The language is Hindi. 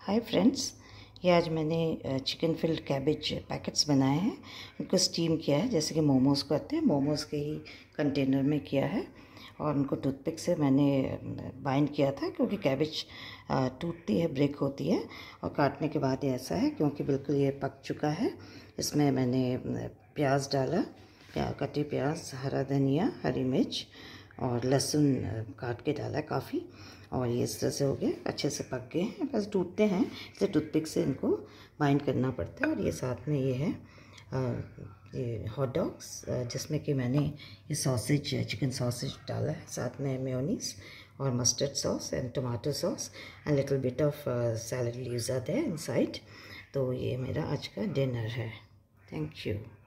हाय फ्रेंड्स ये आज मैंने चिकन फिल्ड कैबेज पैकेट्स बनाए हैं इनको स्टीम किया है जैसे कि मोमोज़ आते हैं मोमोज़ के ही कंटेनर में किया है और उनको टूथपिक से मैंने बाइंड किया था क्योंकि कैबेज टूटती है ब्रेक होती है और काटने के बाद ये ऐसा है क्योंकि बिल्कुल ये पक चुका है इसमें मैंने प्याज डाला प्या, कटी प्याज हरा धनिया हरी मिर्च और लहसुन काट के डाला है काफ़ी और ये इस तरह से हो गया अच्छे से पक गए हैं बस टूटते हैं इसलिए टूथपिक से इनको बाइंड करना पड़ता है और ये साथ में ये है ये हॉट डॉग्स जिसमें कि मैंने ये सॉसेज चिकन सॉसेज डाला है साथ में मेयोनीस और mustard sauce and tomato sauce and little bit of salad leaves are in inside तो ये मेरा आज का डिनर है थैंक यू